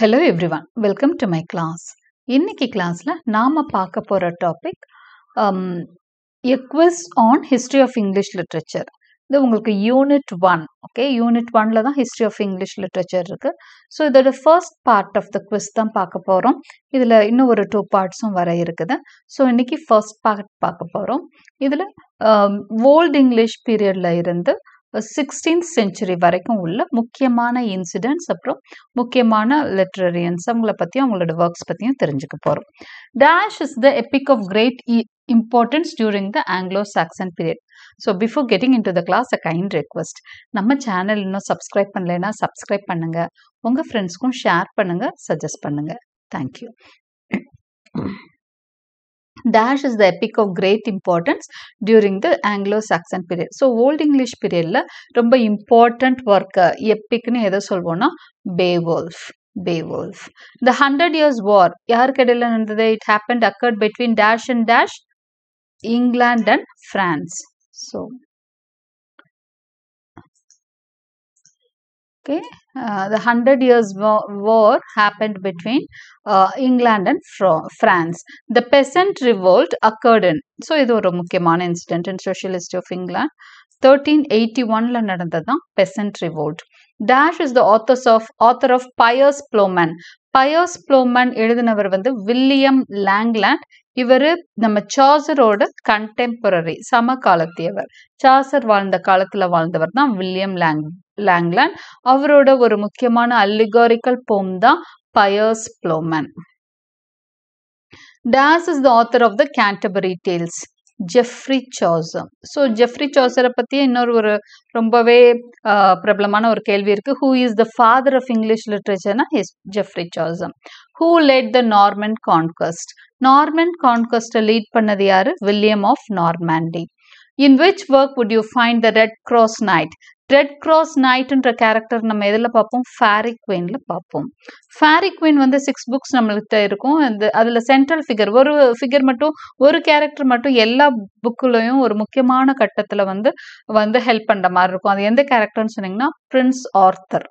Hello everyone welcome to my class இன்னைக்கு கிளாஸ்ல நாம பார்க்க போற டாபிக் எக்வஸ் on history of English literature இது உங்களுக்கு யூனிட் ஒன் ஓகே யூனிட் ஒன்ல தான் ஹிஸ்ட்ரி ஆஃப் இங்கிலீஷ் லிட்ரேச்சர் இருக்கு ஸோ இதோட first part of the quiz தான் பார்க்க போறோம் இதுல இன்னும் ஒரு டூ பார்ட்ஸும் வர இருக்குது ஸோ இன்னைக்கு ஃபர்ஸ்ட் பார்ட் பார்க்க போறோம் இதுல ஓல்டு இங்கிலீஷ் பீரியட்ல இருந்து சிக்ஸ்டீன்த் செஞ்சுரி வரைக்கும் உள்ள முக்கியமான இன்சிடென்ட்ஸ் அப்புறம் முக்கியமான லிட்ரரியன்ஸ் அவங்கள பற்றியும் அவங்களோட ஒர்க்ஸ் பற்றியும் தெரிஞ்சுக்க போகிறோம் dash is the epic of great importance during the Anglo Saxon period so before getting in to the class a kind request நம்ம சேனல் இன்னும் சப்ஸ்கிரைப் பண்ணலைன்னா சப்ஸ்கிரைப் பண்ணுங்கள் உங்கள் ஃப்ரெண்ட்ஸ்க்கும் ஷேர் பண்ணுங்கள் சஜஸ்ட் பண்ணுங்கள் thank you dash is the epic of great importance during the Anglo-Saxon period. So, Old English periodல ரொம்ப important work எப்பிக்னு uh, எதை சொல்வோனா Beowulf. Beowulf. The Hundred Years War யாருக்கு எடில்ல நின்றுது it happened occurred between dash and dash England and France. So, Okay, uh, the Hundred Years' War, war happened between uh, England and Fro France. The peasant revolt occurred in, so இது ஒரு முக்கியமான incident in Socialist of England. 1381 1381ல நடந்ததான் peasant revolt. Dash is the author of, author of pious Plowman. Piers Plowman எழுதினவர் வந்து William Langland. இவர் நம்ம சார்சரோட contemporary காலத்தியவர் Chaucer வாழ்ந்த காலத்துல வாழ்ந்தவர் தான் வில்லியம் லேங் லேங்லேண்ட் அவரோட ஒரு முக்கியமான அல்லிகாரிக்கல் போம் தான் Piers Plowman dash is the author of the Canterbury Tales Geoffrey Chaucer so Geoffrey சாசரை பற்றி இன்னொரு ஒரு ரொம்பவே பிரபலமான ஒரு கேள்வி இருக்கு who is the father of English லிட்ரேச்சர்னா is Geoffrey Chaucer who led the Norman conquest Norman கான்கஸ்டை லீட் பண்ணது யாரு William of Normandy in which work would you find the red cross knight red cross நைட்டுன்ற character நம்ம எதில் பார்ப்போம் fairy குவீனில் பார்ப்போம் ஃபேரி குவீன் வந்து சிக்ஸ் புக்ஸ் நம்மள்கிட்ட இருக்கும் அந்த அதில் சென்ட்ரல் ஃபிகர் ஒரு ஃபிகர் மட்டும் ஒரு கேரக்டர் மட்டும் எல்லா புக்குலையும் ஒரு முக்கியமான கட்டத்தில் வந்து வந்து ஹெல்ப் பண்ணுற மாதிரி இருக்கும் அது எந்த கேரக்டர்னு சொன்னீங்கன்னா prince Arthur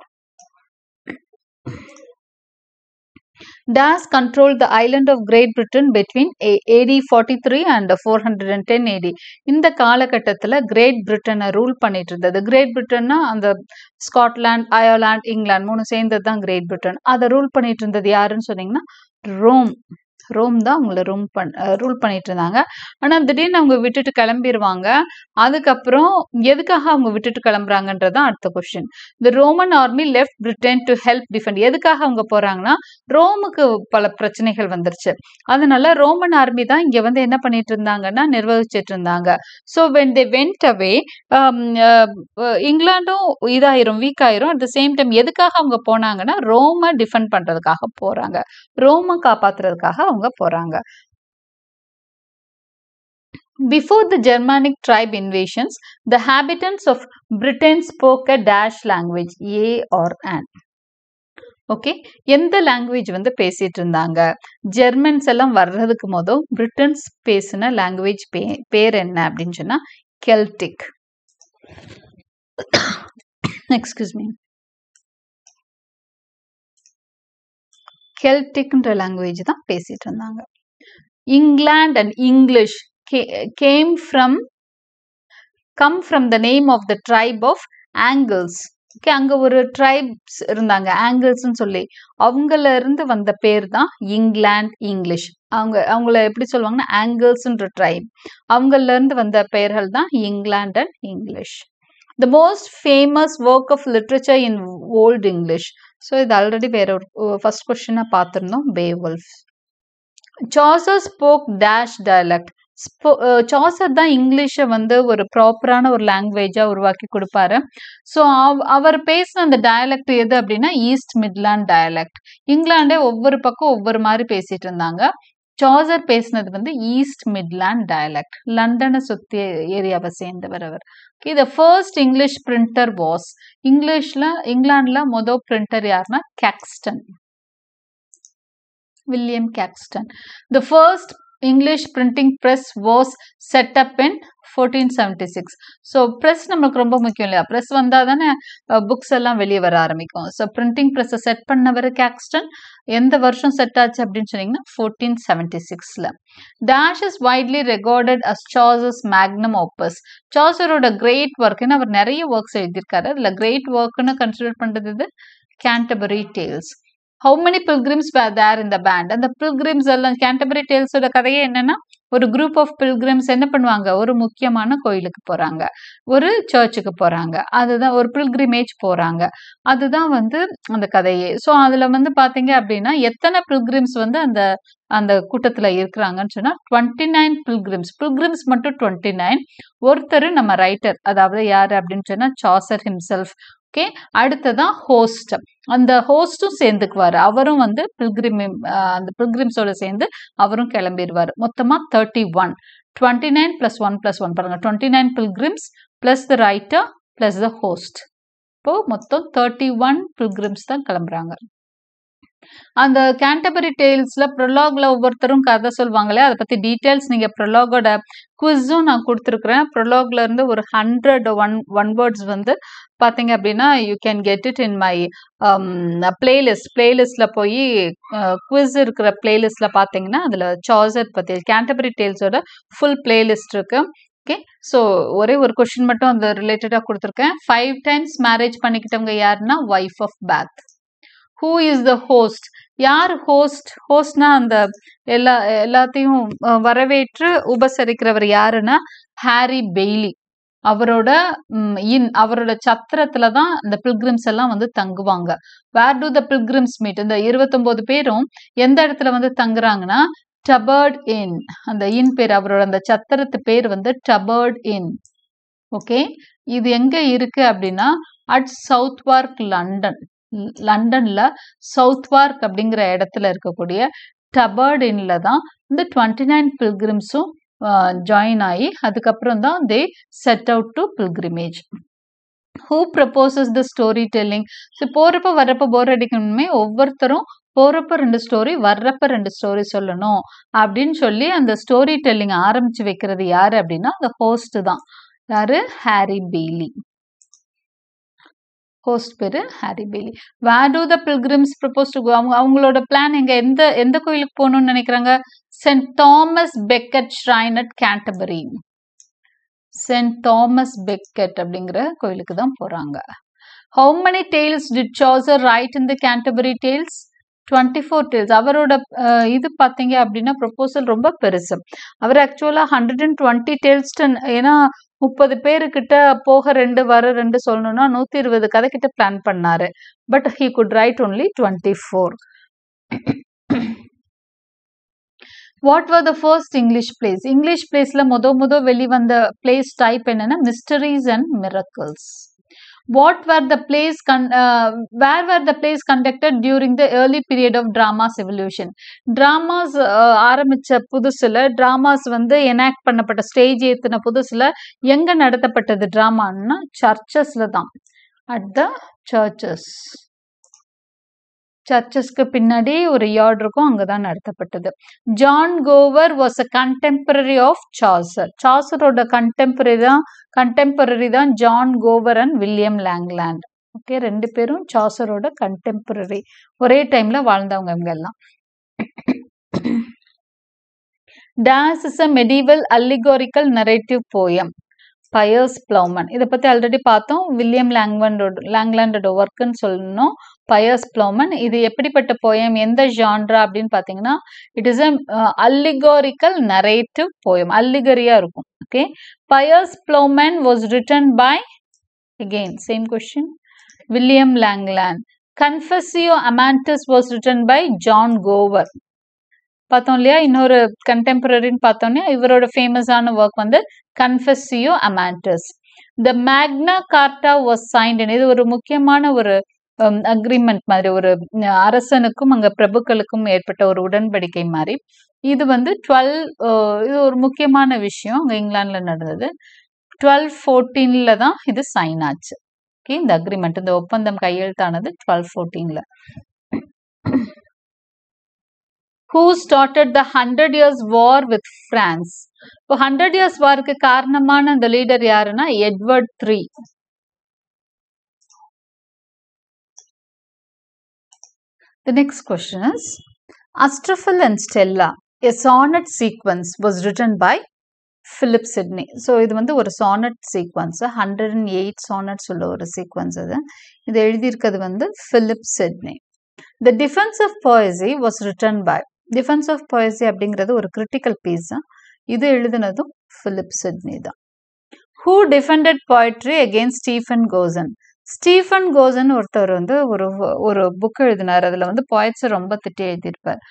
Das controlled the island of Great Britain between AD 43 and 410 AD. இந்த காலகட்டத்தில் கிரேட் பிரிட்டனை ரூல் பண்ணிட்டு இருந்தது கிரேட் பிரிட்டன்னா அந்த ஸ்காட்லாண்ட் அயர்லாண்ட் இங்கிலாந்து மூணு சேர்ந்தது தான் கிரேட் பிரிட்டன் அதை ரூல் பண்ணிட்டு இருந்தது யாருன்னு சொன்னீங்கன்னா ரோம் ரோம் தான் அவங்கள ரூம் பண் ரூல் பண்ணிட்டு இருந்தாங்க ஆனால் திடீர்னு அவங்க விட்டுட்டு கிளம்பிடுவாங்க அதுக்கப்புறம் எதுக்காக அவங்க விட்டுட்டு கிளம்புறாங்கன்றதான் அடுத்த question the Roman army left Britain to help defend எதுக்காக அவங்க போறாங்கன்னா ரோமுக்கு பல பிரச்சனைகள் வந்துருச்சு அதனால ரோமன் ஆர்மி தான் இங்க வந்து என்ன பண்ணிட்டு இருந்தாங்கன்னா நிர்வகிச்சிட்டு இருந்தாங்க so when they went um, away இங்கிலாண்டும் இதாயிரும் வீக் ஆயிரும் அட் த சேம் டைம் எதுக்காக அவங்க போனாங்கன்னா ரோமை டிஃபெண்ட் பண்றதுக்காக போறாங்க ரோமை காப்பாத்துறதுக்காக அவங்க போறாங்க before the Germanic tribe invasions the inhabitants of Britain spoke a dash language, A or okay எந்த லாங்குவேஜ் வந்து பேசிட்டு இருந்தாங்க ஜெர்மன்ஸ் எல்லாம் வர்றதுக்கு மொதல் பிரிட்டன்ஸ் பேசின லாங்குவேஜ் பேர் என்ன அப்படின்னு சொன்னா கெல்டிக் எக்ஸ்கூஸ் மீ கெல்டிக்ன்ற லாங்குவேஜ் தான் பேசிட்டு இருந்தாங்க England and English came from come from the name of the tribe of Angles okay அங்கே ஒரு ட்ரைப்ஸ் இருந்தாங்க ஆங்கிள்ஸ்ன்னு சொல்லி அவங்கல இருந்து வந்த பேர் தான் இங்கிலாந்து இங்கிலீஷ் அவங்க அவங்கள எப்படி சொல்லுவாங்கன்னா ஆங்கிள்ஸ்ன்ற ட்ரைப் அவங்கல இருந்து வந்த பெயர்கள் தான் England and English the most famous work of literature in old English so இது ஆல்ரெடி வேற ஒரு ஃபர்ஸ்ட் கொஷினாக பார்த்துருந்தோம் Beowulf Chaucer spoke dash dialect ஸ்போ சாசர் தான் இங்கிலீஷை வந்து ஒரு ப்ராப்பரான ஒரு லாங்குவேஜாக உருவாக்கி கொடுப்பாரு ஸோ அவர் பேசின அந்த டயலக்ட் எது அப்படின்னா ஈஸ்ட் மிட்லாண்ட் டயலக்ட் இங்கிலாண்டே ஒவ்வொரு பக்கம் ஒவ்வொரு மாதிரி பேசிட்டு இருந்தாங்க சார்ஜர் பேசினது வந்து ஈஸ்ட் மிட்லாண்ட் டயலக்ட் லண்டனை சுத்தி ஏரியாவை சேர்ந்தவர் அவர் the first English printer was இங்கிலீஷ்ல இங்கிலாந்துல மொதல் பிரிண்டர் யாருன்னா Caxton William Caxton the first English printing press was set up in fourteen seventy six so press நம்மளுக்கு ரொம்ப முக்கியம் இல்லையா ப்ரெஸ் வந்தால் தானே புக்ஸ் எல்லாம் வெளியே வர ஆரம்பிக்கும் ஸோ பிரிண்டிங் ப்ரெஸ்ஸை செட் பண்ணவர் கேக்ஸ்டன் எந்த வருஷம் செட் ஆச்சு அப்படின்னு சொன்னீங்கன்னா ஃபோர்டீன் செவன்டி சிக்ஸில் dash is widely recorded as Chaucer's magnum opus சார்சரோட கிரேட் ஒர்க் ஏன்னா அவர் நிறைய ஒர்க்ஸ் எழுதியிருக்காரு அதில் கிரேட் ஒர்க்குன்னு கன்சிடர் பண்ணுறது Canterbury tales how many pilgrims there இந்த பேண்ட் அந்த பில்கிரிம்ஸ் எல்லாம் கேண்டபரி டேல்ஸோட கதையே என்னன்னா ஒரு குரூப் ஆஃப் பில்கிரிம்ஸ் என்ன பண்ணுவாங்க ஒரு முக்கியமான கோயிலுக்கு போறாங்க ஒரு சர்ச்சுக்கு போறாங்க அதுதான் ஒரு பில்கிரிமேஜ் போறாங்க அதுதான் வந்து அந்த கதையே ஸோ அதுல வந்து பாத்தீங்க அப்படின்னா எத்தனை பில்கிரிம்ஸ் வந்து அந்த அந்த கூட்டத்துல இருக்கிறாங்கன்னு சொன்னா டுவெண்ட்டி நைன் பில்கிரிம்ஸ் பில்கிரிம்ஸ் மட்டும் டுவெண்ட்டி நைன் ஒருத்தர் நம்ம ரைட்டர் அதாவது யார் அப்படின்னு சொன்னா சாசர் ஹிம்செல்ஃப் ஓகே அடுத்ததான் ஹோஸ்ட் அந்த ஹோஸ்டும் சேர்ந்துக்குவார் அவரும் வந்து பில்கிரிம் அந்த பில்கிரிம்ஸோட சேர்ந்து அவரும் கிளம்பிடுவார் மொத்தமாக thirty one twenty nine plus one plus one பாருங்கள் twenty nine pilgrims plus the writer plus the host இப்போது மொத்தம் தேர்ட்டி ஒன் பில்கிரிம்ஸ் தான் கிளம்புறாங்க அந்த கேண்டபரி டெய்ல்ஸ்ல ப்ரொலாக்ல ஒவ்வொருத்தரும் கதை சொல்லுவாங்களே அதை பத்தி டீட்டெயில்ஸ் நீங்க ப்ரொலாகோட குவிஸும் நான் கொடுத்துருக்குறேன் இருந்து ஒரு ஹண்ட்ரட் ஒன் ஒன் வேர்ட்ஸ் வந்து பாத்தீங்க அப்படின்னா you can get it in my playlist பிளேலிஸ்ட்ல போய் குவிஸ் இருக்கிற பிளேலிஸ்ட்ல பாத்தீங்கன்னா அதுல சார்ஜர் பத்தி கேண்டபரி டெய்ல்ஸோட ஃபுல் பிளேலிஸ்ட் இருக்கு ஓகே ஸோ ஒரே ஒரு கொஷின் மட்டும் அந்த ரிலேட்டடா கொடுத்துருக்கேன் ஃபைவ் டைம்ஸ் மேரேஜ் பண்ணிக்கிட்டவங்க யாருன்னா wife of Bath who is the host யார் ஹோஸ்ட் ஹோஸ்ட்னா அந்த எல்லா எல்லாத்தையும் வரவேற்று உபசரிக்கிறவர் யாருன்னா ஹாரி பெய்லி அவரோட இன் அவரோட சத்திரத்துல தான் இந்த பில்கிரிம்ஸ் எல்லாம் வந்து தங்குவாங்க where do the pilgrims meet இந்த இருபத்தொன்பது பேரும் எந்த இடத்துல வந்து தங்குறாங்கன்னா டபர்ட் இன் அந்த இன் பேர் அவரோட அந்த சத்திரத்து பேர் வந்து டபர்ட் இன் ஓகே இது எங்க இருக்கு அப்படின்னா அட் சவுத் பார்க் லண்டன் லண்டன்ல பார்க் அப்படிங்கிற இடத்துல இருக்கக்கூடிய டபர்ட் இன்ல தான் இந்த டுவெண்ட்டி நைன் பில்கிரிம்ஸும் ஜாயின் ஆகி அதுக்கப்புறம் தான் they set out to pilgrimage who proposes the story telling போறப்ப போகிறப்ப வர்றப்ப போர் அடிக்கணுமே ஒவ்வொருத்தரும் போகிறப்ப ரெண்டு ஸ்டோரி வர்றப்ப ரெண்டு ஸ்டோரி சொல்லணும் அப்படின்னு சொல்லி அந்த ஸ்டோரி டெல்லிங் ஆரம்பித்து வைக்கிறது யார் அப்படின்னா அந்த ஹோஸ்ட் தான் யார் ஹாரி பீலி ஹோஸ்ட் பேர் Harry Bailey where do the pilgrims propose to அவங்க அவங்களோட பிளான் எங்க எந்த எந்த கோயிலுக்கு போகணும்னு நினைக்கிறாங்க Saint Thomas Becket shrine at Canterbury Saint Thomas Becket அப்படிங்கிற கோயிலுக்கு தான் போறாங்க how many tales did Chaucer write in the Canterbury tales twenty four tales அவரோட இது பார்த்தீங்க அப்படின்னா ப்ரொப்போசல் ரொம்ப பெருசு அவர் ஆக்சுவலாக ஹண்ட்ரட் அண்ட் டுவெண்ட்டி டேல்ஸ்டன் ஏன்னா முப்பது பேருக்கிட்ட போக ரெண்டு வர ரெண்டு சொல்லணும்னா நூத்தி இருபது கதை கிட்ட பிளான் பண்ணாரு but he could write only twenty four what were the first English plays English பிளேஸ்ல முத முத வெளிவந்த பிளேஸ் டைப் என்னன்னா mysteries and miracles what were the plays were were the plays conducted during the early period of dramas evolution dramas ஆரம்பிச்ச புதுசுல dramas வந்து enact பண்ணப்பட்ட stage ஏத்தின புதுசுல எங்க நடத்தப்பட்டது டிராமான்னா சர்ச்சஸ்ல தான் அட் த சர்ச்சஸ் சர்ச்சஸ்க்கு பின்னாடி ஒரு யார்ட் இருக்கும் அங்கதான் நடத்தப்பட்டது John Gower was a contemporary of Chaucer சாசரோட கண்டெம்பரரி தான் கண்டெம்பரரி தான் John Gower and William Langland okay ரெண்டு பேரும் சாசரோட கண்டெம்பரரி ஒரே டைம்ல வாழ்ந்தவங்க இவங்க எல்லாம் dash is a medieval allegorical narrative poem Piers Plowman இதை பற்றி ஆல்ரெடி பார்த்தோம் வில்லியம் லாங்வண்டோட லாங்லாண்டோட ஒர்க்குன்னு சொல்லணும் பயர்ஸ் ப்ளோமன் இது எப்படிப்பட்ட போயம் எந்த ஜான்ரா அப்படின்னு பார்த்தீங்கன்னா it is a allegorical narrative poem அல்லிகரியா இருக்கும் okay Piers Plowman was written by again same question William langland confessio Amantis was written by John Gower பார்த்தோம் இல்லையா இன்னொரு கண்டெம்பரரின்னு பார்த்தோம்னா இவரோட ஃபேமஸான ஒர்க் வந்து கன்ஃபெசியோ அமான்டிஸ் த மேக்னா கார்டா வாஸ் சைன்ட் இது ஒரு முக்கியமான ஒரு அக்ரிமெண்ட் um, மாதிரி ஒரு அரசனுக்கும் அங்க பிரபுக்களுக்கும் ஏற்பட்ட ஒரு உடன்படிக்கை மாதிரி இது வந்து டுவெல் இது ஒரு முக்கியமான விஷயம் அங்க இங்கிலாந்துல நடந்தது டுவெல் ஃபோர்டீன்ல தான் இது சைன் ஆச்சு ஓகே இந்த அக்ரிமெண்ட் இந்த ஒப்பந்தம் கையெழுத்தானது டுவெல் ஃபோர்டீன்ல who started the hundred years war with France இப்போ ஹண்ட்ரட் இயர்ஸ் வார்க்கு காரணமான அந்த லீடர் யாருன்னா Edward three The next question is Astrophil and Stella, a sonnet sequence was written by Philip Sidney. ஸோ இது வந்து ஒரு sonnet sequence hundred and eight sonnets உள்ள ஒரு சீக்வன்ஸ் அது இது எழுதியிருக்கிறது வந்து Philip Sidney the defence of poesy was written by defence of poesy அப்படிங்கிறது ஒரு கிரிட்டிக்கல் பீஸ் தான் இது எழுதினதும் ஃபிலிப் சிட்னி தான் who defended poetry against Stephen Gosson Stephen Gosson ஒருத்தர் வந்து ஒரு ஒரு புக் எழுதினார் அதில் வந்து பாய்ட்ஸை ரொம்ப திட்டி எழுதியிருப்பார்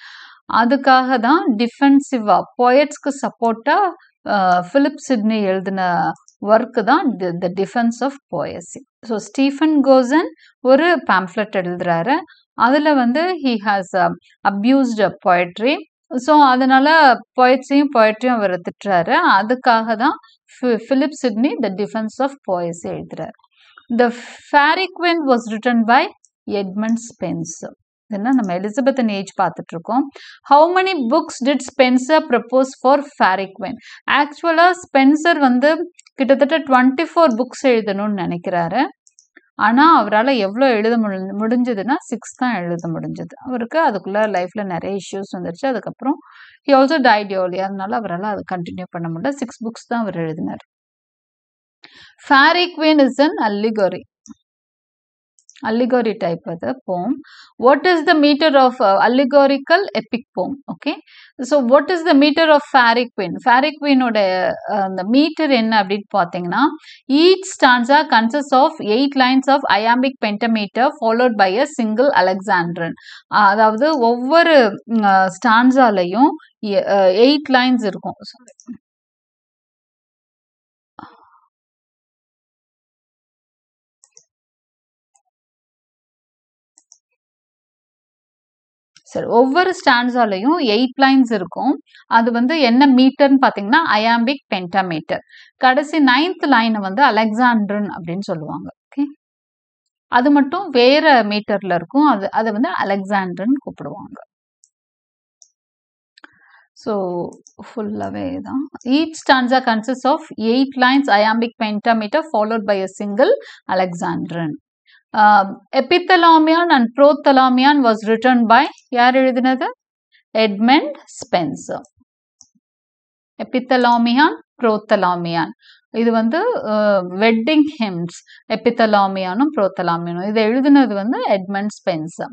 அதுக்காக தான் டிஃபென்சிவாக பொயட்ஸ்க்கு சப்போர்ட்டாக ஃபிலிப் சிட்னி எழுதின ஒர்க்கு தான் the defence of poesy so Stephen Gosson ஒரு பேம்ப்ளெட் எழுதுறாரு அதில் வந்து he has abused poetry so அதனால் பொயட்ஸையும் பொயட்ரியும் அவர் திட்டுறாரு அதுக்காக தான் Philip Sidney the defence of poesy எழுதுறாரு the fairy queen was written by Edmund Spenser இதுன்னா நம்ம எலிசபெத்தன் ஏஜ் பார்த்துட்டு இருக்கோம் how many books did Spenser propose for fairy queen ஆக்சுவலாக ஸ்பென்சர் வந்து கிட்டத்தட்ட டுவெண்ட்டி ஃபோர் புக்ஸ் எழுதணும்னு நினைக்கிறாரு ஆனால் அவரால் எவ்வளோ எழுத முடிஞ்சதுன்னா சிக்ஸ் தான் எழுத முடிஞ்சது அவருக்கு அதுக்குள்ளே லைஃப்பில் நிறைய இஷ்யூஸ் வந்துருச்சு அதுக்கப்புறம் ஹி ஆல்சோ டைட் யோலி அதனால அவரால் அதை கண்டினியூ பண்ண முடியல சிக்ஸ் புக்ஸ் தான் அவர் எழுதினார் Fairy Queen is an allegory. Allegory type of the poem. What is the meter of uh, allegorical epic poem? Okay. So, what is the meter of Fairy Queen? Fairy Queen உடைய அந்த metre என்ன அப்படின்னு பார்த்தீங்கன்னா each stanza consists of eight lines of iambic pentameter followed by a single alexandrin. அதாவது ஒவ்வொரு ஸ்டான்ஸாலையும் eight lines இருக்கும் சரி ஒவ்வொரு ஸ்டான்ஸாலையும் எயிட் லைன்ஸ் இருக்கும் அது வந்து என்ன மீட்டர்னு பார்த்தீங்கன்னா அயாம்பிக் பென்டாமீட்டர் கடைசி நைன்த் லைனை வந்து அலெக்சாண்ட்ரன் அப்படின்னு சொல்லுவாங்க ஓகே அது மட்டும் வேற மீட்டர்ல இருக்கும் அது அதை வந்து அலெக்சாண்ட்ரன் கூப்பிடுவாங்க ஸோ ஃபுல்லாகவே தான் each stanza consist of eight lines iambic pentameter followed by a single alexandrine uh, epithalamion and prothalamion was written by yaar ezhudinathu edmund spencer epithalamion prothalamion இது வந்து வெட்டிங் ஹெம்ஸ் எபித்தலாமியானும் புரோத்தலாமியானும் இது எழுதினது வந்து Edmund Spenser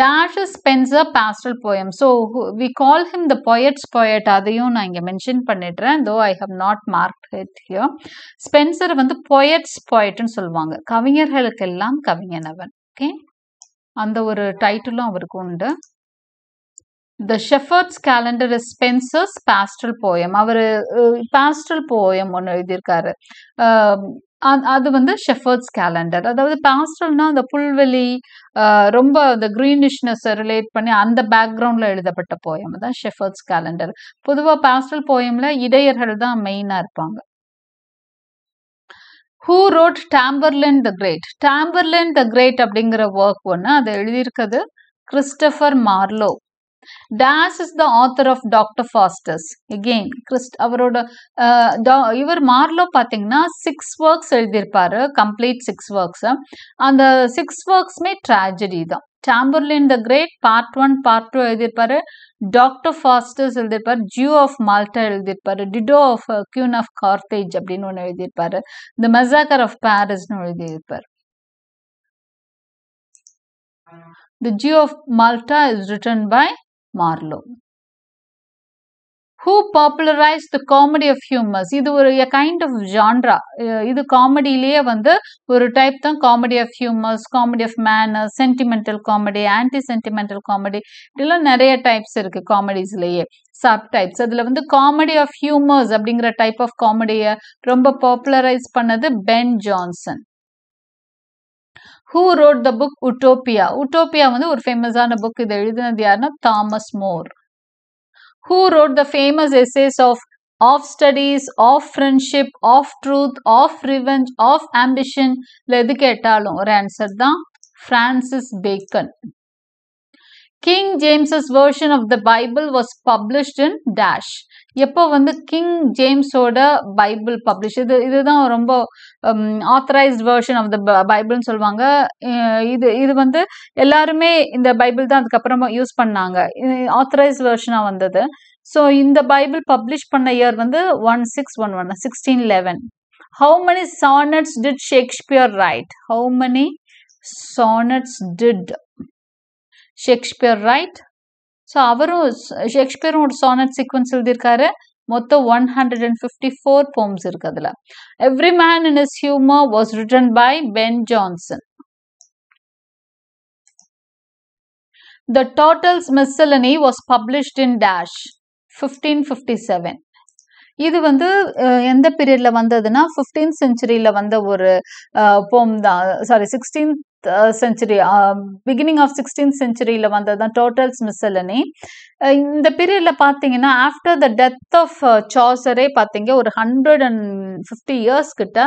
dash Spenser pastoral poem so we call him the poets' poet அதையும் நான் இங்கே mention பண்ணிடுறேன் though I have not marked it here Spenser வந்து பொயட்ஸ் பொயட்னு சொல்லுவாங்க கவிஞர்களுக்கெல்லாம் கவிஞனவன் ஓகே அந்த ஒரு டைட்டிலும் அவருக்கு உண்டு the shepherd's calendar is Spenser's pastoral poem அவர் பாஸ்டல் போயம் ஒன்று எழுதியிருக்காரு அது வந்து ஷெஃபர்ட்ஸ் கேலண்டர் அதாவது பாஸ்டல்னா அந்த புல்வெளி ரொம்ப அந்த க்ரீனிஷ்னஸை ரிலேட் பண்ணி அந்த பேக்ரவுண்டில் எழுதப்பட்ட போயம் தான் ஷெஃபர்ட்ஸ் கேலண்டர் பொதுவாக பாஸ்டல் போயமில் இடையர்கள் தான் மெயினாக இருப்பாங்க who wrote Tamburlaine the great Tamburlaine the great அப்படிங்கிற ஒர்க் ஒன்று அதை எழுதியிருக்கிறது Christopher Marlowe this is the author of doctor Faustus again கிறிஸ்ட் அவரோட இவர் மார்லோ பார்த்தீங்கன்னா சிக்ஸ் ஒர்க்ஸ் எழுதியிருப்பாரு கம்ப்ளீட் சிக்ஸ் ஒர்க்ஸ் அந்த சிக்ஸ் ஒர்க்ஸுமே ட்ராஜடி தான் Tamburlaine the great part one part two எழுதியிருப்பாரு டாக்டர் ஃபாஸ்டர்ஸ் எழுதியிருப்பார் ஜியூ ஆஃப் மால்டா எழுதியிருப்பார் Dido of queen of Carthage அப்படின்னு ஒன்று எழுதியிருப்பாரு த மெசாகர் ஆஃப் பாரிஸ்னு எழுதியிருப்பார் the Jew of Malta is written by Marlowe who popularise the comedy of humours இது ஒரு kind of genre இது காமெடியிலேயே வந்து ஒரு டைப் தான் comedy of humours comedy of manners sentimental comedy anti sentimental comedy இப்படிலாம் நிறைய types இருக்கு காமெடிஸ்லேயே சப் டைப்ஸ் அதுல வந்து காமெடி ஆஃப் ஹியூமர்ஸ் அப்படிங்கிற டைப் ஆஃப் காமெடியை ரொம்ப பாப்புலரைஸ் பண்ணது Ben Johnson who wrote the book Utopia Utopia வந்து ஒரு ஃபேமஸான புக் இதை எழுதினது யாருன்னா Thomas More who wrote the famous essays of of studies of friendship of truth of revenge of ambition இல்லை எது கேட்டாலும் ஒரு ஆன்சர் தான் Francis Bacon king James's version of the Bible was published in dash எப்போ வந்து king ஜேம்ஸோட Bible publish இது இதுதான் ரொம்ப ஆத்தரைஸ்ட் வேர்ஷன் ஆஃப் த பைபிள்னு சொல்லுவாங்க இது இது வந்து எல்லாருமே இந்த பைபிள் தான் அதுக்கப்புறமா யூஸ் பண்ணாங்க ஆத்தரைஸ்ட் வேர்ஷனாக வந்தது ஸோ இந்த பைபிள் பப்ளிஷ் பண்ண இயர் வந்து one six one one sixteen eleven how many sonnets did Shakespeare write how many sonnets did Shakespeare write so அவரும் ஷேக்ஸ்பியரும் ஒரு சானட் சீக்வன்ஸ் எழுதியிருக்காரு மொத்தம் one hundred and fifty four poems இருக்கு அதில் every man in his humour was written by Ben Johnson the Tottel's miscellany was published in dash fifteen fifty seven இது வந்து எந்த பீரியடில் வந்ததுன்னா ஃபிஃப்டீன் செஞ்சுரியில் வந்த ஒரு போம் தான் sorry sixteen century beginning of sixteen செஞ்சுரியில் வந்தது தான் டோட்டல்ஸ் மிஸ்ஸலனி இந்த பீரியடில் பார்த்தீங்கன்னா ஆஃப்டர் த டெத் ஆஃப் சாசரே uh, பார்த்தீங்க ஒரு ஹண்ட்ரட் அண்ட் ஃபிஃப்டி இயர்ஸ் கிட்ட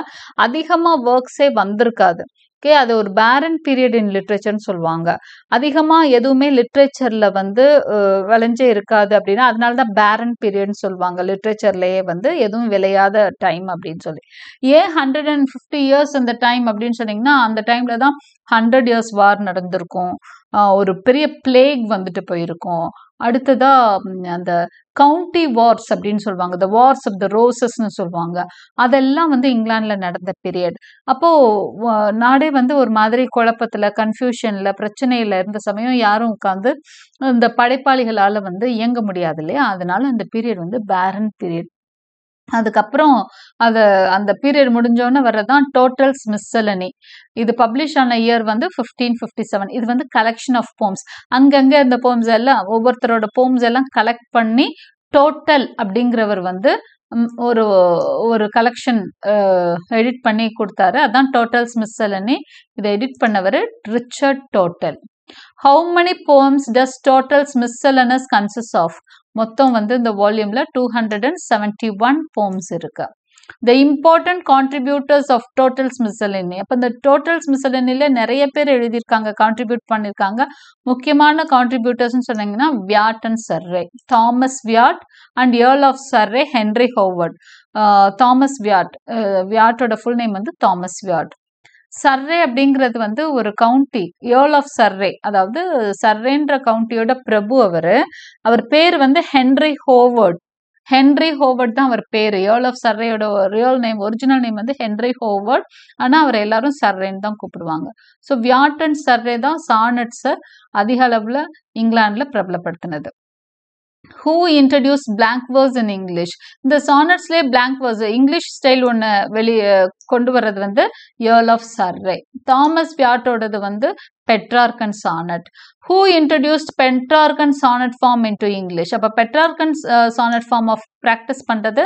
அதிகமாக ஒர்க்ஸே வந்திருக்காது ஓகே அது ஒரு பேரன் பீரியட் இன் லிட்ரேச்சர்னு சொல்லுவாங்க அதிகமாக எதுவுமே லிட்ரேச்சரில் வந்து விளைஞ்சே இருக்காது அப்படின்னா அதனால தான் பேரன் பீரியட்னு சொல்லுவாங்க லிட்ரேச்சர்லேயே வந்து எதுவும் விளையாத டைம் அப்படின்னு சொல்லி ஏன் ஹண்ட்ரட் அண்ட் ஃபிஃப்டி இயர்ஸ் அந்த டைம் அப்படின்னு சொன்னீங்கன்னா அந்த டைமில் தான் ஹண்ட்ரட் இயர்ஸ் வார் நடந்திருக்கும் ஒரு பெரிய பிளேக் வந்துட்டு போயிருக்கும் அடுத்ததா அந்த கவுண்டி வார்ஸ் அப்படின்னு சொல்லுவாங்க த வார்ஸ் ஆஃப் த ரோசஸ்ன்னு சொல்லுவாங்க அதெல்லாம் வந்து இங்கிலாந்துல நடந்த பீரியட் அப்போது நாடே வந்து ஒரு மாதிரி குழப்பத்தில் கன்ஃபியூஷன்ல பிரச்சனையில் இருந்த சமயம் யாரும் உட்காந்து இந்த படைப்பாளிகளால் வந்து இயங்க முடியாது இல்லையா அதனால அந்த பீரியட் வந்து பேரன் பீரியட் அதுக்கப்புறம் அதை அந்த பீரியட் முடிஞ்சோடனே வர்றதுதான் டோட்டல்ஸ் மிஸ்சலனி இது பப்ளிஷ் ஆன இயர் வந்து ஃபிஃப்டீன் ஃபிஃப்டி செவன் இது வந்து கலெக்ஷன் ஆஃப் போம்ஸ் அங்கங்கே இந்த போம்ஸ் எல்லாம் ஒவ்வொருத்தரோட போம்ஸ் எல்லாம் கலெக்ட் பண்ணி டோட்டல் அப்படிங்கிறவர் வந்து ஒரு ஒரு கலெக்ஷன் எடிட் பண்ணி கொடுத்தாரு அதான் டோட்டல்ஸ் மிஸ்ஸலனி இதை எடிட் பண்ணவர் Richard Tottel how many poems does Tottel's miscellany consist of மொத்தம் வந்து இந்த வால்யூமில் two hundred and seventy one poems இருக்கு the important contributors of Tottel's miscellany அப்போ இந்த டோட்டல்ஸ் மிசலினியில் நிறைய பேர் எழுதியிருக்காங்க கான்ட்ரிபியூட் பண்ணியிருக்காங்க முக்கியமான கான்ட்ரிபியூட்டர்ஸ்னு சொன்னீங்கன்னா Wyatt and Surrey Thomas Wyatt and Earl of Surrey Henry Howard Thomas Wyatt வியாட்டோட ஃபுல் நேம் வந்து தாமஸ் வியாட் சர்ரே அப்படிங்கிறது வந்து ஒரு கவுண்டி ஏர்ல் ஆஃப் சர்ரே அதாவது சர்ரேன்ற கவுண்டியோட பிரபு அவர் அவர் பேர் வந்து ஹென்ரி ஹோவர்ட் ஹென்ரி ஹோவர்ட் தான் அவர் பேர் ஏர்ல் ஆஃப் சர்ரேயோட ரியல் நேம் ஒரிஜினல் நேம் வந்து ஹென்ரி ஹோவர்ட் ஆனால் அவர் எல்லாரும் சர்ரேன்னு தான் கூப்பிடுவாங்க ஸோ வியாட்டன் சர்ரே தான் சானட்ஸை அதிக அளவில் இங்கிலாண்டில் பிரபலப்படுத்தினது who introduce blank verse in English இந்த சானட்ஸ்லேயே பிளாங்க் வேர்ஸ் இங்கிலீஷ் ஸ்டைல் ஒன்று வெளியே கொண்டு வர்றது வந்து ஏர்ல் ஆஃப் சர்ரே தாமஸ் பியாட்டோடது வந்து Petrarchan sonnet who introduced Petrarchan sonnet form into English அப்போ Petrarchan sonnet form of practice பண்ணுறது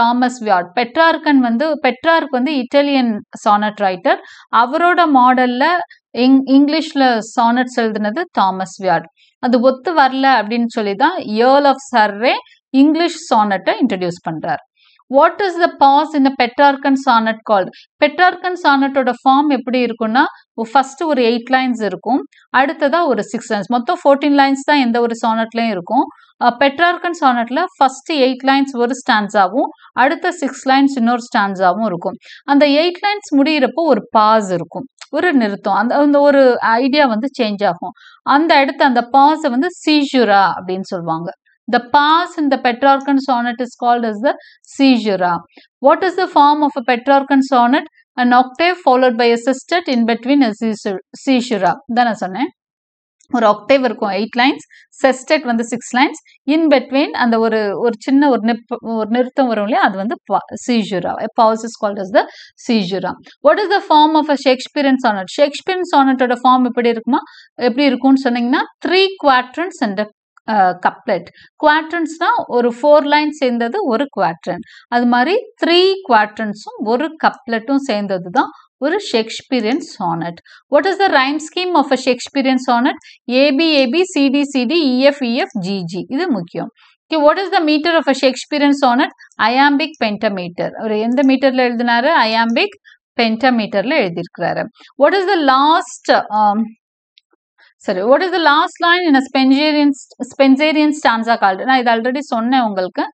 தாமஸ் வியாட் பெட்ரார்கன் வந்து பெட்ரார்க் வந்து இட்டாலியன் சானட் ரைட்டர் அவரோட மாடலில் இங் இங்கிலீஷில் சானட்ஸ் எழுதுனது தாமஸ் வியார்ட் அது ஒத்து வரல அப்படின்னு சொல்லி தான் ஏர்ல் ஆஃப் சர்ரே இங்கிலீஷ் சானட்டை இன்ட்ரடியூஸ் பண்ணுறார் வாட் இஸ் த பாஸ் இந்த பெட்ரார்கன் சானட் கால் பெட்ரார்கன் சானட்டோட ஃபார்ம் எப்படி இருக்கும்னா ஃபர்ஸ்ட் ஒரு எயிட் லைன்ஸ் இருக்கும் அடுத்ததாக ஒரு சிக்ஸ் லைன்ஸ் மொத்தம் ஃபோர்டீன் லைன்ஸ் தான் எந்த ஒரு சானட்லையும் இருக்கும் பெட்ரார்கன் சானட்ல ஃபர்ஸ்ட் எயிட் லைன்ஸ் ஒரு ஸ்டான்ஸாகவும் அடுத்த சிக்ஸ் லைன்ஸ் இன்னொரு ஸ்டான்ஸாகவும் இருக்கும் அந்த எயிட் லைன்ஸ் முடிகிறப்போ ஒரு பாஸ் இருக்கும் ஒரு நிறுத்தம் அந்த அந்த ஒரு ஐடியா வந்து சேஞ்ச் ஆகும் அந்த இடத்த அந்த பாஸ் வந்து சீஜுரா அப்படின்னு சொல்லுவாங்க The pass in the Petrarchan sonnet is called as the caesura. What is the form of a Petrarchan sonnet? An octave followed by a sestet in between a caesura. சொன்னேன் ஒரு Octave இருக்கும் eight lines செஸ்டெட் வந்து six lines in between அந்த ஒரு ஒரு சின்ன ஒரு நிப் ஒரு நிறுத்தம் வரும் இல்லையா அது வந்து caesura powers is called is the caesura what is the form of a Shakespearean sonnet Shakespearean சானட்டோட ஃபார்ம் எப்படி இருக்குமா எப்படி இருக்கும்னு சொன்னீங்கன்னா த்ரீ குவாட்ரன்ஸ் அண்ட் கப்லெட் குவாட்ரன்ஸ்னா ஒரு ஃபோர் லைன் சேர்ந்தது ஒரு குவாட்ரன் அது மாதிரி த்ரீ குவாட்ரன்ஸும் ஒரு கப்லெட்டும் சேர்ந்தது தான் ஒரு Shakespearean sonnet what is the rhyme scheme of a Shakespearean sonnet A B A B C D C D E F E F G G இது முக்கியம் okay what is the metre of a Shakespearean sonnet iambic pentameter அவர் எந்த மீட்டர்ல எழுதினாரு அயாம்பிக் பென்டமீட்டர்ல எழுதியிருக்கிறாரு வாட் இஸ் த லாஸ்ட் சரி what is the last line in Spenserian Spenserian stanza called நான் இது ஆல்ரெடி சொன்னேன் உங்களுக்கு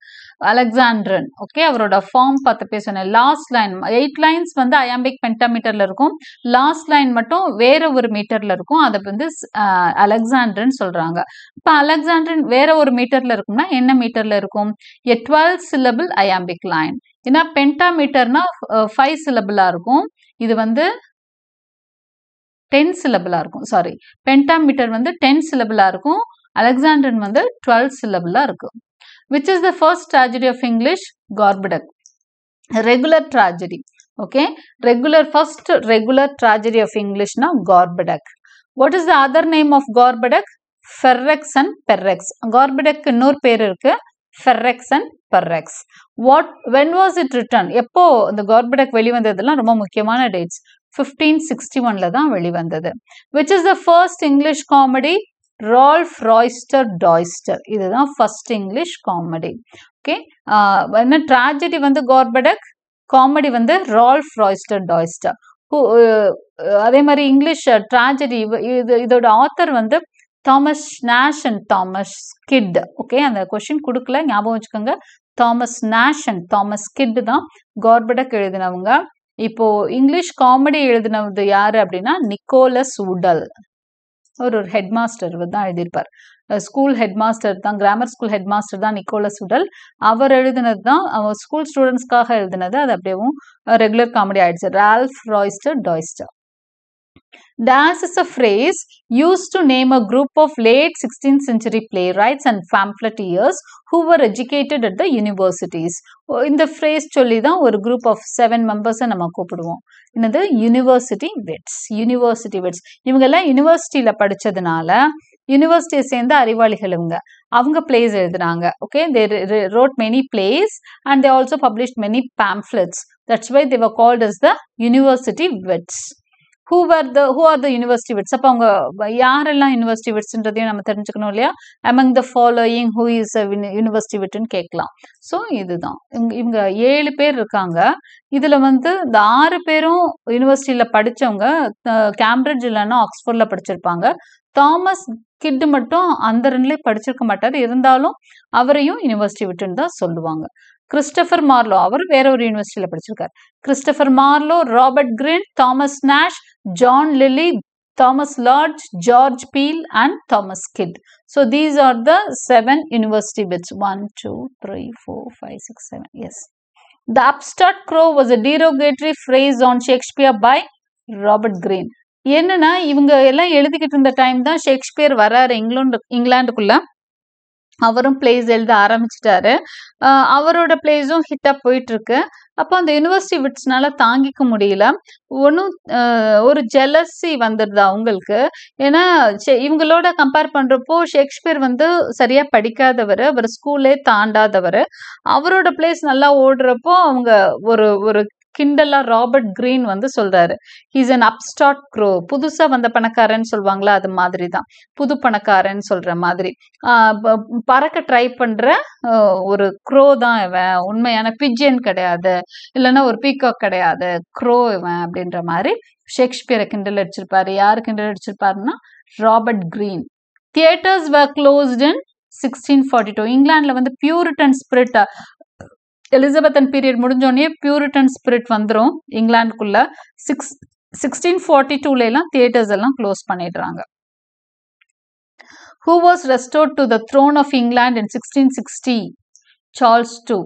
அலெக்சாண்ட்ரன் ஓகே அவரோட ஃபார்ம் பார்த்து பேசணும் லாஸ்ட் லைன் எயிட் லைன்ஸ் வந்து அயாம்பிக் பென்டாமீட்டர்ல இருக்கும் லாஸ்ட் லைன் மட்டும் வேற ஒரு மீட்டர்ல இருக்கும் அதை வந்து அலெக்சாண்ட்ரன் சொல்றாங்க இப்போ அலெக்சாண்ட்ரன் வேற ஒரு மீட்டர்ல இருக்கும்னா என்ன மீட்டர்ல இருக்கும் a twelve syllable iambic line ஏன்னா பென்டாமீட்டர்னா ஃபைவ் சிலபிளா இருக்கும் இது வந்து டென் சிலபிளா இருக்கும் சாரி பென்டாமீட்டர் வந்து டென் சிலபிளா இருக்கும் அலெக்சாண்டர் வந்து டுவெல் சிலபிளா இருக்கும் which is the first tragedy of English? Gorbuduc. Regular tragedy. Okay. Regular, first regular tragedy of English now Gorbuduc. What is the other name of Gorbuduc? Ferrex and Perrex. Gorbuduc இன்னொரு பேர் இருக்கு Ferrex and Porrex what when was it written எப்போ இந்த கார்படக் வெளிவந்ததெல்லாம் ரொம்ப முக்கியமான dates fifteen sixty ஒன்ல தான் வெளிவந்தது which is the first English comedy Ralph Roister Doister இதுதான் ஃபர்ஸ்ட் இங்கிலீஷ் காமெடி ஓகே என்ன ட்ராஜடி வந்து கோர்படக் காமெடி வந்து ரால்ஃப் ராய்ஸ்டர் டாய்ஸ்டர் அதே மாதிரி இங்கிலீஷ் ட்ராஜடி இது இதோட ஆத்தர் வந்து Thomas Nash and Thomas Kyd okay அந்த கொஷின் கொடுக்கல ஞாபகம் வச்சுக்கோங்க Thomas Nash and Thomas Kyd தான் கார்படக் எழுதினவங்க இப்போ இங்கிலீஷ் காமெடி எழுதினது யாரு அப்படின்னா நிக்கோலஸ் உடல் அவர் ஒரு ஹெட் மாஸ்டர் தான் எழுதியிருப்பார் ஸ்கூல் ஹெட் மாஸ்டர் தான் கிராமர் ஸ்கூல் ஹெட் மாஸ்டர் தான் நிக்கோலஸ் உடல் அவர் எழுதினது தான் அவர் ஸ்கூல் ஸ்டூடெண்ட்ஸ்க்காக எழுதினது அது அப்படியேவும் ரெகுலர் காமெடி ஆயிடுச்சு Ralph Roister Doister Das is a phrase used to name a group of late 16th century playwrights and pamphleteers who were educated at the universities. இந்த phrase சொல்லி தான் ஒரு group of seven members நம்ம கூப்பிடுவோம் என்னது university வெட்ஸ் university வெட்ஸ் இவங்கெல்லாம் யூனிவர்சிட்டியில் படித்ததுனால யூனிவர்சிட்டியை சேர்ந்த அறிவாளிகள் இவங்க அவங்க பிளேஸ் எழுதுனாங்க okay they wrote many plays and they also publish many pamphlets that's why they were called as the university wits who are the who are the university wits அப்போ அவங்க யாரெல்லாம் யூனிவர்சிட்டி விட்ஸ்ன்றதையும் நம்ம தெரிஞ்சுக்கணும் இல்லையா among the following who is a university விட்டுன்னு கேட்கலாம் so இதுதான் இவங்க ஏழு பேர் இருக்காங்க இதில் வந்து இந்த ஆறு பேரும் யூனிவர்சிட்டியில் படித்தவங்க கேம்பிரிட்ஜ் இல்லைன்னா ஆக்ஸ்ஃபோர்டில் படிச்சிருப்பாங்க தாமஸ் கிட்டு மட்டும் அந்த ரெண்டுலேயும் படிச்சிருக்க மாட்டார் இருந்தாலும் அவரையும் யூனிவர்சிட்டி விட்டுன்னு தான் சொல்லுவாங்க கிறிஸ்டபர் மார்லோ அவர் வேற ஒரு யூனிவர்சிட்டியில் படிச்சிருக்காரு Christopher Marlowe Robert Greene Thomas Nash John Lilly, Thomas Lodge, George Peel and Thomas Kidd. So, these are the seven university bits. One, two, three, four, five, six, seven. Yes. The upstart crow was a derogatory phrase on Shakespeare by Robert Greene என்னன்னா இவங்க எல்லாம் எழுதிக்கிட்டு இருந்த time தான் Shakespeare வராரு England இங்கிலாண்டுக்குள்ள அவரும் place எழுத ஆரம்பிச்சிட்டாரு அவரோட பிளேஸும் ஹிட்டாக போயிட்டுருக்கு அப்போ அந்த யூனிவர்சிட்டி விட்ஸ்னால தாங்கிக்க முடியல ஒன்றும் ஒரு ஜெலஸி வந்துடுது அவங்களுக்கு ஏன்னா இவங்களோட கம்பேர் பண்ணுறப்போ ஷேக்ஸ்பியர் வந்து சரியாக படிக்காதவர் அவர் ஸ்கூல்லே தாண்டாதவர் அவரோட பிளேஸ் நல்லா ஓடுறப்போ அவங்க ஒரு ஒரு கிண்டலா ராபர்ட் கிரீன் வந்து சொல்றாரு ஹீஸ் அன் அப்ஸ்டாட் க்ரோ புதுசா வந்த பணக்காரன்னு சொல்லுவாங்களா அது மாதிரி தான் புது பணக்காரன் சொல்ற மாதிரி பறக்க ட்ரை பண்ற ஒரு க்ரோ தான் இவன் உண்மையான பிஜன் கிடையாது இல்லைன்னா ஒரு பீகாக் கிடையாது க்ரோ இவன் அப்படின்ற மாதிரி ஷேக்ஸ்பியரை கிண்டல் அடிச்சிருப்பாரு யார் கிண்டல் அடிச்சிருப்பாருன்னா Robert Greene theatres were closed in sixteen forty two இங்கிலாந்துல வந்து பியூரிட்டன் ஸ்பிரிட் எலிசபெத்தன் பீரியட் முடிஞ்சோடனே பியூரிட்டன் ஸ்பிரிட் வந்துடும் இங்கிலாந்துக்குள்ள சிக்ஸ் சிக்ஸ்டீன் ஃபார்ட்டி எல்லாம் தியேட்டர்ஸ் எல்லாம் க்ளோஸ் பண்ணிடுறாங்க who was restored to the throne of England in sixteen sixty Charles two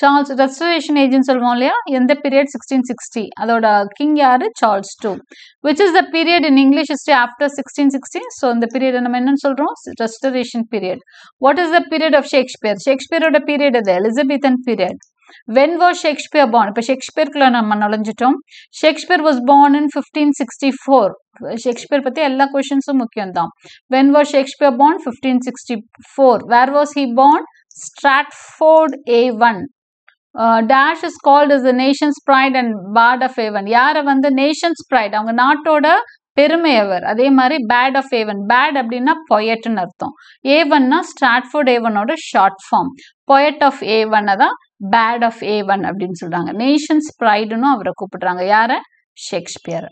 Charles restoration ஏஜென்ட் சொல்லுவோம் இல்லையா எந்த பீரியட் சிக்ஸ்டீன் சிக்ஸ்டி அதோட கிங் யாரு Charles two which is the period in English history after sixteen sixty so இந்த period நம்ம என்னன்னு சொல்றோம் restoration period what is the period of Shakespeare ஷேக்ஸ்பியரோட பீரியட் இது Elizabethan period when was Shakespeare born இப்போ ஷேக்ஸ்பியர்க்குள்ள நம்ம நுழைஞ்சிட்டோம் Shakespeare was born in fifteen sixty four Shakespeare பற்றி எல்லா கொஷின்ஸும் முக்கியம் தான் when was Shakespeare born fifteen sixty four where was he born Stratford Avon dash is called is nation's pride and bard of Avon யாரை வந்து Nations fried அவங்க நாட்டோட பெருமை அவர் அதே மாதிரி பேட் ஆஃப் ஏவன் பேட் அப்படின்னா பொயட்னு அர்த்தம் ஏவன்னா ஸ்ட்ராட்ஃபோர்ட் ஏவனோட ஷார்ட் ஃபார்ம் பொயட் ஆஃப் ஏவனை தான் பேட் ஆஃப் ஏவன் அப்படின்னு சொல்றாங்க நேஷன்ஸ் ப்ரைடுன்னு அவரை கூப்பிடுறாங்க யார Shakespeare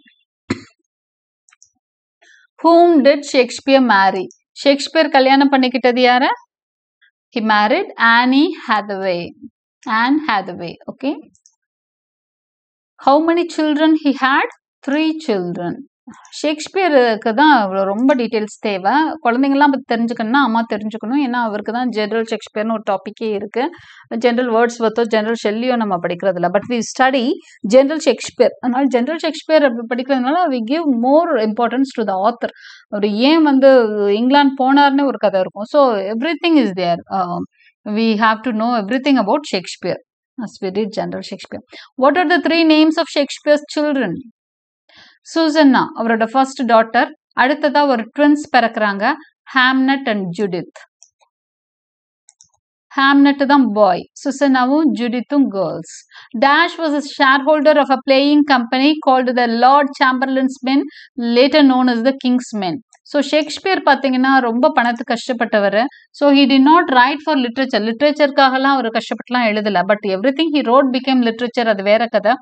whom did Shakespeare marry Shakespeare கல்யாணம் பண்ணிக்கிட்டது யார he married Anne Hathaway Anne Hathaway. Okay. How many children he had? Three children ஷேக்ஸ்பியருக்கு தான் அவ்வளோ ரொம்ப டீட்டெயில்ஸ் தேவை குழந்தைங்களாம் பற்றி தெரிஞ்சுக்கணும்னா அம்மா தெரிஞ்சுக்கணும் ஏன்னா அவருக்கு தான் ஜென்ரல் ஷேக்ஸ்பியர்னு ஒரு டாப்பிக்கே இருக்குது ஜென்ரல் வேர்ட்ஸ் வர்த்தோ ஜென்ரல் ஷெல்லியோ நம்ம படிக்கிறதில்ல but we study general Shakespeare அதனால் ஜென்ரல் ஷேக்ஸ்பியர் படிக்கிறதுனால we give more importance to the author அவர் ஏன் வந்து இங்கிலாந்து போனார்னே ஒரு கதை இருக்கும் so everything is there we have to know everything about Shakespeare as we did General Shakespeare. What are the three names of Shakespeare's children? Susanna, our first daughter. அடுத்ததாக our twins, பிறக்கிறாங்க Hamnet and Judith. Hamnet தான் boy சுசனாவும் ஜுடித்தும் girls dash was share holder of a playing company call the Lord Chamberlain's men later known is the King's men so Shakespeare பார்த்தீங்கன்னா ரொம்ப பணத்துக்கு கஷ்டப்பட்டவர் so he did not write for literature லிட்ரேச்சருக்காகலாம் அவர் கஷ்டப்பட்டுலாம் எழுதலை but everything he wrote became literature அது வேற கதை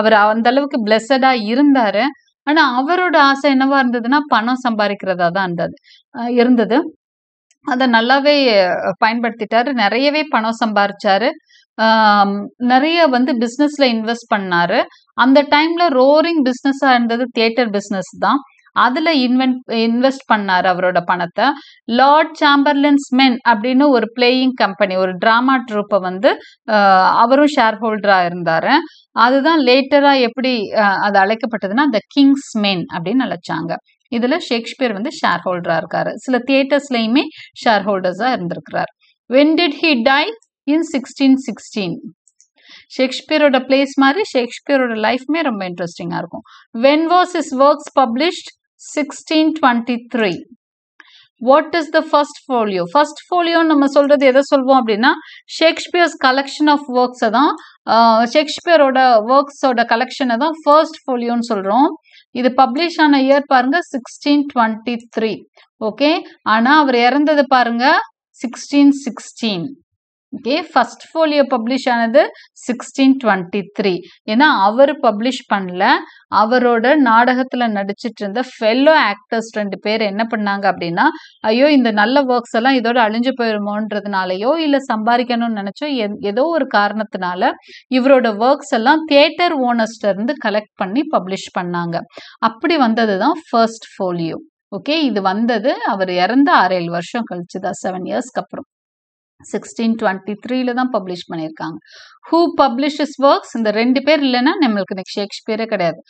அவர் அந்த அளவுக்கு பிளெஸடாக இருந்தார் ஆனால் அவரோட ஆசை என்னவா இருந்ததுன்னா பணம் சம்பாதிக்கிறதா தான் இருந்தது இருந்தது அதை நல்லாவே பயன்படுத்திட்டாரு நிறையவே பணம் சம்பாரிச்சாரு நிறைய வந்து பிஸ்னஸ்ல இன்வெஸ்ட் பண்ணாரு அந்த டைம்ல ரோரிங் பிஸ்னஸா இருந்தது தியேட்டர் பிஸ்னஸ் தான் அதுல இன்வென்ட் இன்வெஸ்ட் பண்ணார் அவரோட பணத்தை லார்ட் சாம்பர்லன்ஸ் மென் அப்படின்னு ஒரு பிளேயிங் கம்பெனி ஒரு டிராமா ட்ரூப்பை வந்து அவரும் ஷேர் ஹோல்டரா இருந்தாரு அதுதான் லேட்டரா எப்படி அது அழைக்கப்பட்டதுன்னா த கிங்ஸ் மென் அப்படின்னு அழைச்சாங்க இதில் ஷேக்ஸ்பியர் வந்து ஷேர் ஹோல்டராக இருக்காரு சில தியேட்டர்ஸ்லையுமே ஷேர் ஹோல்டர்ஸாக இருந்திருக்கிறார் when did he die in sixteen sixteen ஷேக்ஸ்பியரோட பிளேஸ் மாதிரி ஷேக்ஸ்பியரோட லைஃப்மே ரொம்ப இன்ட்ரெஸ்டிங்காக இருக்கும் when was his works published sixteen twenty three what is the first folio first folio நம்ம சொல்றது எதை சொல்வோம் அப்படின்னா ஷேக்ஸ்பியர்ஸ் கலெக்ஷன் ஆஃப் ஒர்க்ஸை தான் ஷேக்ஸ்பியரோட ஒர்க்ஸோட கலெக்ஷனை தான் ஃபர்ஸ்ட் ஃபோலியோன்னு சொல்கிறோம் இது பப்ளிஷ் ஆன இயர் பாருங்க சிக்ஸ்டீன் டுவெண்ட்டி த்ரீ ஓகே ஆனால் அவர் இறந்தது பாருங்க sixteen sixteen okay first folio publish ஆனது சிக்ஸ்டீன் டுவெண்ட்டி த்ரீ ஏன்னா அவர் பப்ளிஷ் பண்ணல அவரோட நாடகத்தில் நடிச்சிட்டு இருந்த ஃபெல்லோ ஆக்டர்ஸ் ரெண்டு பேர் என்ன பண்ணாங்க அப்படின்னா ஐயோ இந்த நல்ல ஒர்க்ஸ் எல்லாம் இதோட அழிஞ்சு போயிருமோன்றதுனாலயோ இல்லை சம்பாதிக்கணும்னு நினச்சோ ஏதோ ஒரு காரணத்தினால இவரோட ஒர்க்ஸ் எல்லாம் தியேட்டர் இருந்து கலெக்ட் பண்ணி பப்ளிஷ் பண்ணாங்க அப்படி வந்தது தான் ஃபர்ஸ்ட் ஃபோலியோ ஓகே இது வந்தது அவர் இறந்த ஆறேழு வருஷம் கழிச்சு தான் செவன் இயர்ஸ்க்கு அப்புறம் சிக்ஸ்டீன் டுவெண்ட்டி த்ரீல தான் பப்ளிஷ் பண்ணியிருக்காங்க ஹூ பப்ளிஷஸ் ஒர்க்ஸ் இந்த ரெண்டு பேர் இல்லைன்னா நம்மளுக்கு நெக்ஸ்ட் ஷேக்ஸ்பியரே கிடையாது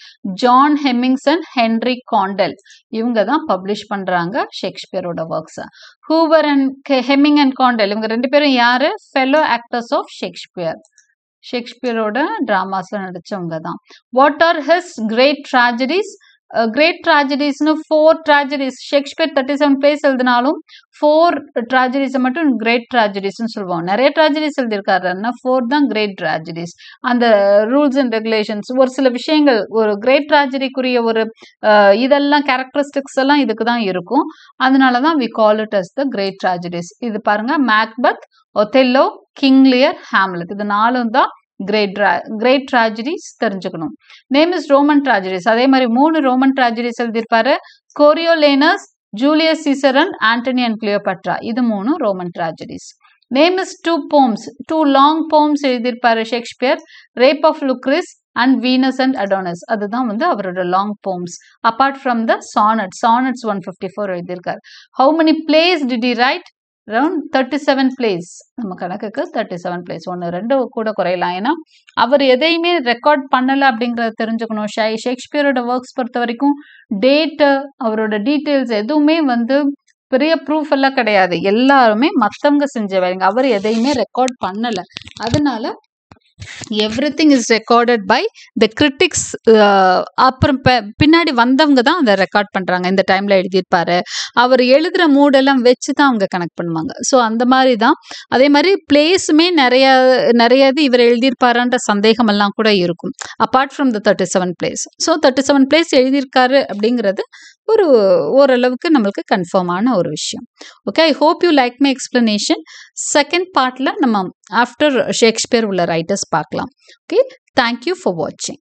ஜான் ஹெமிங்சன் ஹென்ரி காண்டல் இவங்க தான் பப்ளிஷ் பண்ணுறாங்க ஷேக்ஸ்பியரோட ஒர்க்ஸை Hoover and Heming and Condell இவங்க ரெண்டு பேரும் யார் ஃபெலோ ஆக்டர்ஸ் ஆஃப் ஷேக்ஸ்பியர் ஷேக்ஸ்பியரோட டிராமாஸ் நடிச்சவங்க தான் what are his great tragedies great ட்ராஜடிஸ்னு four tragedies Shakespeare thirty seven plays எழுதினாலும் ஃபோர் ட்ராஜடிஸை மட்டும் கிரேட் ட்ராஜடிஸ்ன்னு சொல்லுவோம் நிறைய ட்ராஜடிஸ் எழுதியிருக்காருன்னா ஃபோர் தான் கிரேட் ட்ராஜடிஸ் அந்த ரூல்ஸ் அண்ட் ரெகுலேஷன்ஸ் ஒரு சில விஷயங்கள் ஒரு கிரேட் ட்ராஜடிக்குரிய ஒரு இதெல்லாம் கேரக்டரிஸ்டிக்ஸ் எல்லாம் இதுக்கு தான் இருக்கும் அதனால தான் we call it as the great tragedies இது பாருங்க மேக்பத் ஒத்தெல்லோ கிங்லியர் ஹேம்லெட் இது நாலும் தான் கிரேட் கிரேட் ட்ராஜடிஸ் தெரிஞ்சுக்கணும் நேம் இஸ் ரோமன் ட்ராஜடிஸ் அதே மாதிரி மூணு ரோமன் ட்ராஜடிஸ் எழுதியிருப்பாரு கோரியோலேனஸ் ஜூலியஸ் சிசரன் ஆண்டனி அண்ட் கிளியோபட்ரா இது மூணு Roman tragedies name is two poems two long poems எழுதியிருப்பாரு Shakespeare Rape of Lucrece and Venus and Adonis அதுதான் வந்து அவரோட long poems apart from the sonnet sonnets one fifty four எழுதியிருக்காரு how many plays did he write round thirty seven plays நம்ம கணக்குக்கு thirty seven place ஒன்று ரெண்டு கூட குறையலாம் ஏன்னா அவர் எதையுமே ரெக்கார்ட் பண்ணலை அப்படிங்கிறத தெரிஞ்சுக்கணும் ஷே ஷேக்ஸ்பியரோட ஒர்க்ஸ் பொறுத்த வரைக்கும் டேட்டு அவரோட டீட்டெயில்ஸ் எதுவுமே வந்து பெரிய ப்ரூஃப் எல்லாம் கிடையாது எல்லாருமே மற்றவங்க செஞ்ச வேலைங்க அவர் எதையுமே ரெக்கார்ட் பண்ணலை அதனால everything is recorded by the critics அப்புறம் பின்னாடி வந்தவங்க தான் அதை ரெக்கார்ட் பண்ணுறாங்க இந்த டைமில் எழுதியிருப்பாரு அவர் எழுதுகிற மூடெல்லாம் வச்சு தான் அவங்க கனெக்ட் பண்ணுவாங்க ஸோ அந்த மாதிரி தான் அதே மாதிரி பிளேஸுமே நிறைய நிறைய இது இவர் எழுதியிருப்பாரான்ற சந்தேகமெல்லாம் கூட இருக்கும் apart from the thirty seven plays so thirty seven plays எழுதியிருக்காரு அப்படிங்கிறது ஒரு ஓரளவுக்கு நம்மளுக்கு கன்ஃபார்மான ஒரு விஷயம் okay I hope you like my explanation second பார்ட்டில் நம்ம ஆஃப்டர் ஷேக்ஸ்பியர் உள்ள ரைட்டர்ஸ் பார்க்கலாம் ஓகே தேங்க்யூ ஃபார் வாட்சிங்